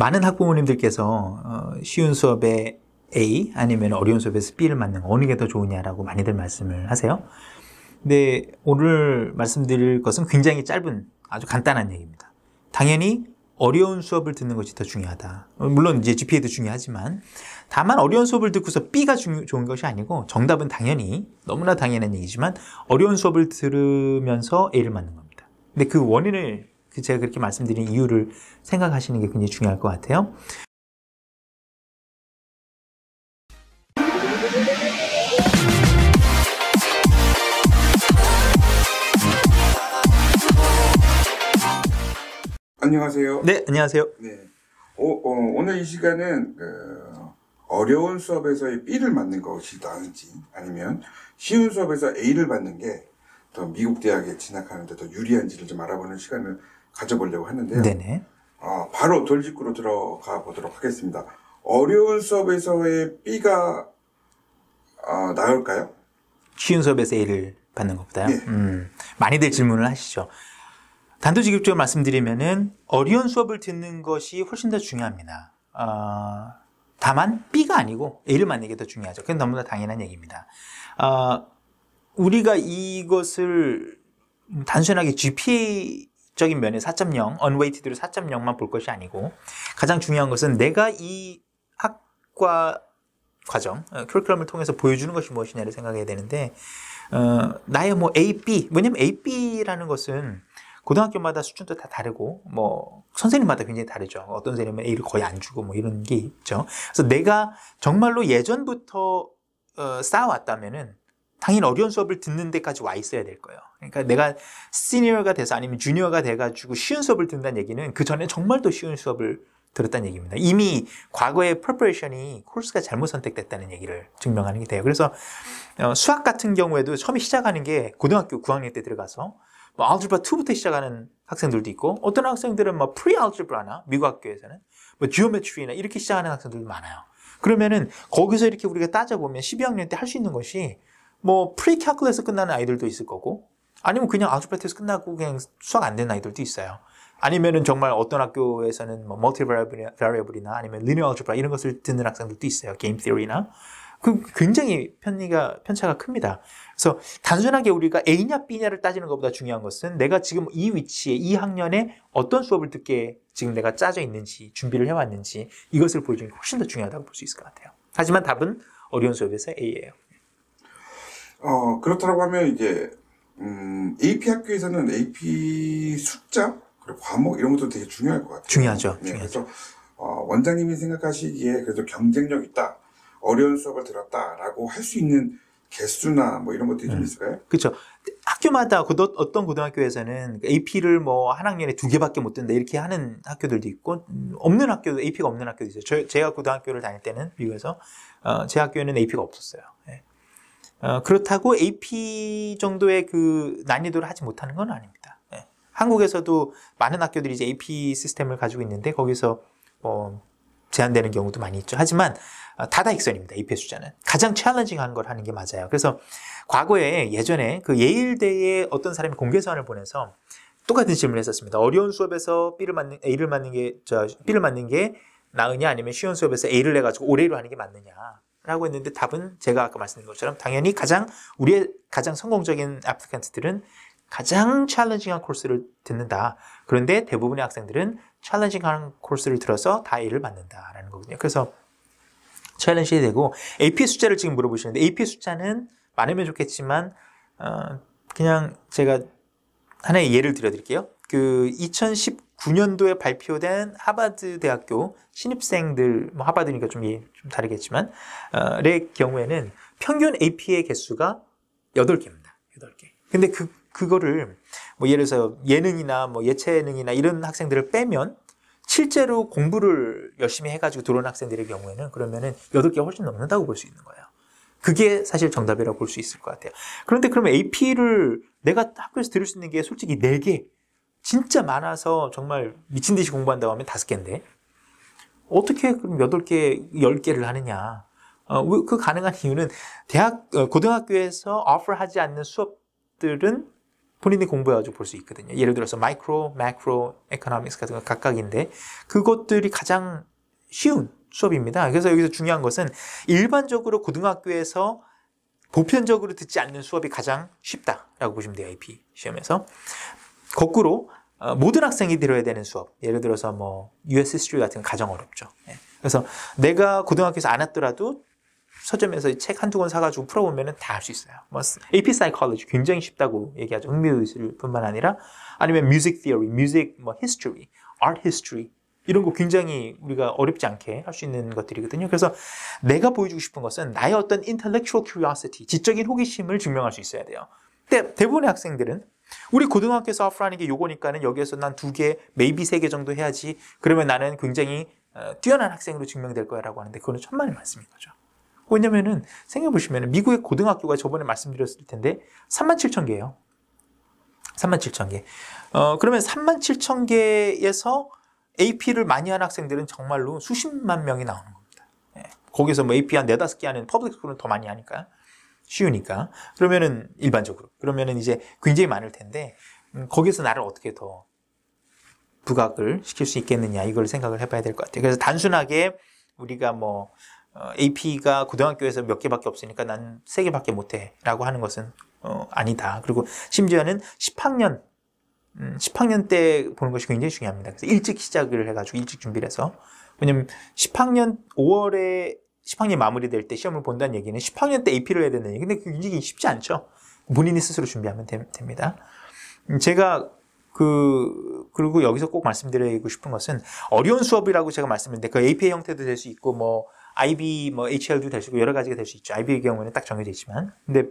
많은 학부모님들께서 어, 쉬운 수업에 A 아니면 어려운 수업에서 B를 맞는 거 어느 게 더 좋으냐라고 많이들 말씀을 하세요. 근데 오늘 말씀드릴 것은 굉장히 짧은 아주 간단한 얘기입니다. 당연히 어려운 수업을 듣는 것이 더 중요하다. 물론 이제 GPA도 중요하지만 다만 어려운 수업을 듣고서 B가 중, 좋은 것이 아니고 정답은 당연히 너무나 당연한 얘기지만 어려운 수업을 들으면서 A를 맞는 겁니다. 근데 그 원인을 그 제가 그렇게 말씀드린 이유를 생각하시는 게 굉장히 중요할 것 같아요. 안녕하세요. 네, 안녕하세요. 네. 오, 어, 어, 오늘 이 시간은 그 어려운 수업에서의 B를 맞는 것이 나은지 아니면 쉬운 수업에서 A를 받는 게 더 미국 대학에 진학하는데 더 유리한지를 좀 알아보는 시간을 가져보려고 했는데요 네네. 어, 바로 돌직구로 들어가 보도록 하겠습니다. 어려운 수업에서의 B가 어, 나올까요? 쉬운 수업에서 A를 받는 것보다요. 네. 음, 많이들 질문을 하시죠. 단도직입적으로 말씀드리면은 어려운 수업을 듣는 것이 훨씬 더 중요합니다. 어, 다만 B가 아니고 A를 만드는 게 더 중요하죠. 그건 너무나 당연한 얘기입니다. 어, 우리가 이것을 단순하게 GPA 적인 면에 4.0, 언웨이티드로 4.0만 볼 것이 아니고 가장 중요한 것은 내가 이 학과 과정, 큐리큘럼을 어, 통해서 보여주는 것이 무엇이냐를 생각해야 되는데 어, 나의 뭐 A, B, 왜냐면 A, B라는 것은 고등학교마다 수준도 다 다르고 뭐 선생님마다 굉장히 다르죠. 어떤 선생님은 A를 거의 안 주고 뭐 이런 게 있죠. 그래서 내가 정말로 예전부터 어, 쌓아왔다면은 당연히 어려운 수업을 듣는 데까지 와 있어야 될 거예요. 그러니까 내가 시니어가 돼서 아니면 주니어가 돼가지고 쉬운 수업을 듣는다는 얘기는 그 전에 정말 더 쉬운 수업을 들었다는 얘기입니다. 이미 과거의 프레퍼레이션이 코스가 잘못 선택됐다는 얘기를 증명하는 게 돼요. 그래서 어, 수학 같은 경우에도 처음에 시작하는 게 고등학교 9학년 때 들어가서 뭐알 g e 라 2부터 시작하는 학생들도 있고 어떤 학생들은 뭐 프리 알geb라나 미국 학교에서는 뭐 지오메트리나 이렇게 시작하는 학생들도 많아요. 그러면은 거기서 이렇게 우리가 따져보면 12학년 때 할 수 있는 것이 뭐 프리캘큘러스 끝나는 아이들도 있을 거고 아니면 그냥 아웃프레테스서 끝나고 그냥 수학 안 되는 아이들도 있어요. 아니면은 정말 어떤 학교에서는 뭐 멀티 바리어블이나 아니면 리니어 알geb라 이런 것을 듣는 학생들도 있어요. 게임 티어리나. 그 굉장히 편리가 편차가 큽니다. 그래서 단순하게 우리가 A냐 B냐를 따지는 것보다 중요한 것은 내가 지금 이 위치에 이 학년에 어떤 수업을 듣게 지금 내가 짜져 있는지 준비를 해왔는지 이것을 보여주는 게 훨씬 더 중요하다고 볼 수 있을 것 같아요. 하지만 답은 어려운 수업에서 A예요. 어, 그렇다고 하면 이제, 음, AP 학교에서는 AP 숫자, 그리고 과목 이런 것도 되게 중요할 것 같아요. 중요하죠. 네, 중요하죠. 그래서, 어, 원장님이 생각하시기에 그래도 경쟁력 있다, 어려운 수업을 들었다라고 할 수 있는 개수나 뭐 이런 것들이 음. 좀 있을까요? 그렇죠. 학교마다 어떤 고등학교에서는 AP를 뭐 한 학년에 두 개밖에 못 든다 이렇게 하는 학교들도 있고 음, 없는 학교도 AP가 없는 학교도 있어요. 저, 제가 고등학교를 다닐 때는 미국에서 어, 제 학교에는 AP가 없었어요. 네. 어, 그렇다고 AP 정도의 그 난이도를 하지 못하는 건 아닙니다. 예. 한국에서도 많은 학교들이 이제 AP 시스템을 가지고 있는데 거기서 어, 제한되는 경우도 많이 있죠. 하지만 어, 다다익선입니다. AP 수자는 가장 챌린징한 걸 하는 게 맞아요. 그래서 과거에 예전에 그 예일대에 어떤 사람이 공개 사안을 보내서 똑같은 질문을 했었습니다. 어려운 수업에서 B를 맞는 A를 맞는 게저 B를 맞는 게 나으냐 아니면 쉬운 수업에서 A를 해가지고 오해로 하는 게 맞느냐. 라고 했는데 답은 제가 아까 말씀드린 것처럼 당연히 가장 우리의 가장 성공적인 아플리칸트들은 가장 챌린징한 코스를 듣는다. 그런데 대부분의 학생들은 챌린징한 코스를 들어서 다 A를 받는다라는 거거든요. 그래서 챌린지 되고 AP 숫자를 지금 물어보시는데 AP 숫자는 많으면 좋겠지만 어, 그냥 제가 하나의 예를 들어드릴게요. 그2019 2009년도에 발표된 하버드 대학교 신입생들, 뭐 하버드니까 좀, 좀 다르겠지만, 어, 의 경우에는 평균 AP의 개수가 8개입니다. 8개. 근데 그, 그거를, 뭐 예를 들어서 예능이나 뭐 예체능이나 이런 학생들을 빼면, 실제로 공부를 열심히 해가지고 들어온 학생들의 경우에는 그러면은 8개 훨씬 넘는다고 볼 수 있는 거예요. 그게 사실 정답이라고 볼 수 있을 것 같아요. 그런데 그러면 AP를 내가 학교에서 들을 수 있는 게 솔직히 4개, 진짜 많아서 정말 미친 듯이 공부한다고 하면 다섯 개인데 어떻게 그럼 여덟 개, 열 개를 하느냐? 어, 그 가능한 이유는 대학 어, 고등학교에서 오퍼하지 않는 수업들은 본인이 공부해가지고 볼 수 있거든요. 예를 들어서 마이크로, 매크로, 에코노믹스 같은 거 각각인데 그것들이 가장 쉬운 수업입니다. 그래서 여기서 중요한 것은 일반적으로 고등학교에서 보편적으로 듣지 않는 수업이 가장 쉽다라고 보시면 돼요. AP 시험에서. 거꾸로 어, 모든 학생이 들어야 되는 수업 예를 들어서 뭐 US History 같은 가장 어렵죠. 예. 그래서 내가 고등학교에서 안왔더라도 서점에서 책 한두 권 사가지고 풀어보면 다 할 수 있어요. 뭐 AP Psychology 굉장히 쉽다고 얘기하죠. 흥미술뿐만 아니라 아니면 Music Theory, Music 뭐 History, Art History 이런 거 굉장히 우리가 어렵지 않게 할 수 있는 것들이거든요. 그래서 내가 보여주고 싶은 것은 나의 어떤 intellectual curiosity, 지적인 호기심을 증명할 수 있어야 돼요. 근데 대부분의 학생들은 우리 고등학교에서 오프하는게 요거니까는 여기에서 난 두 개, 메이비 세개 정도 해야지. 그러면 나는 굉장히 어, 뛰어난 학생으로 증명될 거야라고 하는데 그거는 천만의 말씀인 거죠. 왜냐면은 생각해보시면 미국의 고등학교가 저번에 말씀드렸을 텐데 3만 7천 개예요. 3만 7천 개. 어, 그러면 3만 7천 개에서 AP를 많이 한 학생들은 정말로 수십만 명이 나오는 겁니다. 예. 거기서 뭐 AP 한 네다섯 개 하는 퍼블릭 스쿨은 더 많이 하니까. 쉬우니까. 그러면은 일반적으로. 그러면은 이제 굉장히 많을 텐데 음, 거기서 나를 어떻게 더 부각을 시킬 수 있겠느냐 이걸 생각을 해봐야 될 것 같아요. 그래서 단순하게 우리가 뭐 어, AP가 고등학교에서 몇 개밖에 없으니까 난 세 개밖에 못해라고 하는 것은 어, 아니다. 그리고 심지어는 10학년 음, 10학년 때 보는 것이 굉장히 중요합니다. 그래서 일찍 시작을 해가지고 일찍 준비를 해서 왜냐면 10학년 5월에 10학년 마무리될 때 시험을 본다는 얘기는 10학년 때 AP를 해야 되는 얘기. 근데 그게 쉽지 않죠. 본인이 스스로 준비하면 되, 됩니다. 음, 제가 그 그리고 여기서 꼭 말씀드리고 싶은 것은 어려운 수업이라고 제가 말씀드렸는데 그 APA 형태도 될 수 있고 뭐 IB 뭐 HL도 될 수 있고 여러 가지가 될 수 있죠. IB의 경우에는 딱 정해져 있지만 근데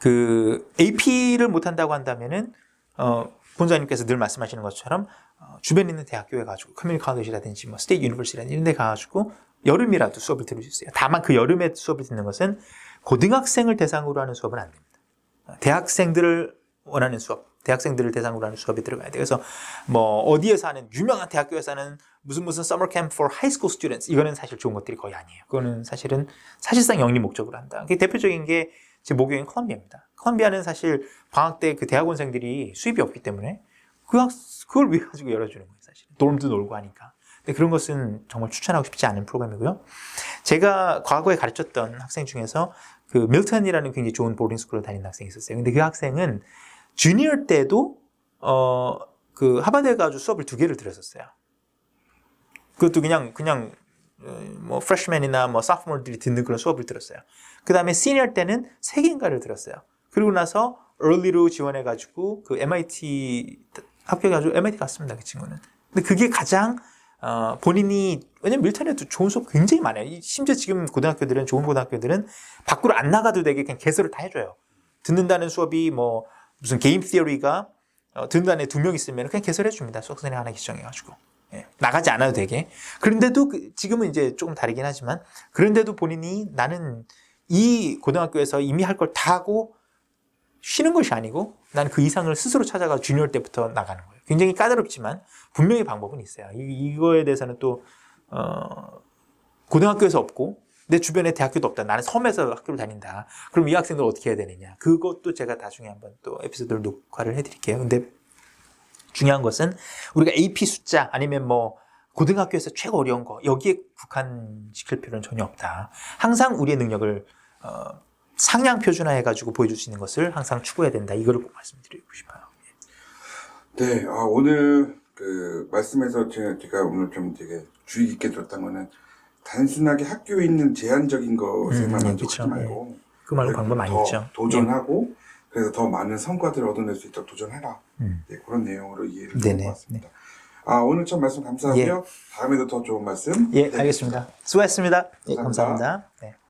그 AP를 못 한다고 한다면은 어 본사님께서 늘 말씀하시는 것처럼 어, 주변에 있는 대학교에 가지고 커뮤니티 컬리지라든지 뭐 스테이트 유니버시라든지 이런 데 가가지고 여름이라도 수업을 들을 수 있어요. 다만 그 여름에 수업을 듣는 것은 고등학생을 대상으로 하는 수업은 안 됩니다. 대학생들을 원하는 수업, 대학생들을 대상으로 하는 수업이 들어가야 돼요. 그래서 뭐 어디에서 하는 유명한 대학교에서 하는 무슨 무슨 summer camp for high school students 이거는 사실 좋은 것들이 거의 아니에요. 그거는 사실은 사실상 영리 목적으로 한다. 그게 대표적인 게 지금 목요인 콜롬비아입니다. 콜롬비아는 사실 방학 때 그 대학원생들이 수입이 없기 때문에 그 학, 그걸 왜 가지고 열어주는 거예요, 사실. 놀도 놀고 하니까. 근데 그런 것은 정말 추천하고 싶지 않은 프로그램이고요. 제가 과거에 가르쳤던 학생 중에서 그 밀턴이라는 굉장히 좋은 보딩 스쿨을 다니는 학생이 있었어요. 근데 그 학생은 주니어 때도 어그하반드에 가서 수업을 두 개를 들었었어요. 그것도 그냥 그냥 어, 뭐 프레시맨이나 뭐 사프머들이 듣는 그런 수업을 들었어요. 그 다음에 시니어 때는 세 개인가를 들었어요. 그리고 나서 얼리로 지원해가지고 그 MIT 합격해가지고 MIT 갔습니다. 그 친구는. 근데 그게 가장 어, 본인이 왜냐면 밀턴에도 좋은 수업 굉장히 많아요. 심지어 지금 고등학교들은 좋은 고등학교들은 밖으로 안 나가도 되게 그냥 개설을 다 해줘요. 듣는다는 수업이 뭐 무슨 게임 티어리가 어, 듣는다는 두명 있으면 그냥 개설해 줍니다. 수학선생 님 하나 결정해가지고 예, 나가지 않아도 되게. 그런데도 그, 지금은 이제 조금 다르긴 하지만 그런데도 본인이 나는 이 고등학교에서 이미 할 걸 다 하고 쉬는 것이 아니고 난그 이상을 스스로 찾아가 주니어 때부터 나가는 거예요. 굉장히 까다롭지만 분명히 방법은 있어요. 이, 거에 대해서는 또 어, 고등학교에서 없고 내 주변에 대학교도 없다. 나는 섬에서 학교를 다닌다. 그럼 이 학생들 어떻게 해야 되느냐. 그것도 제가 나중에 한번 또 에피소드를 녹화를 해드릴게요. 근데 중요한 것은 우리가 AP 숫자 아니면 뭐 고등학교에서 최고 어려운 거 여기에 국한시킬 필요는 전혀 없다. 항상 우리의 능력을 어, 상향 표준화해가지고 보여줄 수 있는 것을 항상 추구해야 된다. 이걸 꼭 말씀드리고 싶어요. 네, 아, 오늘 그 말씀에서 제가, 오늘 좀 되게 주의 깊게 들었던 거는 단순하게 학교에 있는 제한적인 것에만 만족하지 음, 네, 말고 네. 그 말고 방법 많이 있죠. 도전하고 네. 그래서 더 많은 성과들을 얻어낼 수 있도록 도전해라. 음. 네, 그런 내용으로 이해를 네네, 것 같습니다. 네. 아 오늘 참 말씀 감사하고요. 예. 다음에도 더 좋은 말씀. 예, 알겠습니다. 수고했습니다. 감사합니다. 예, 감사합니다. 네.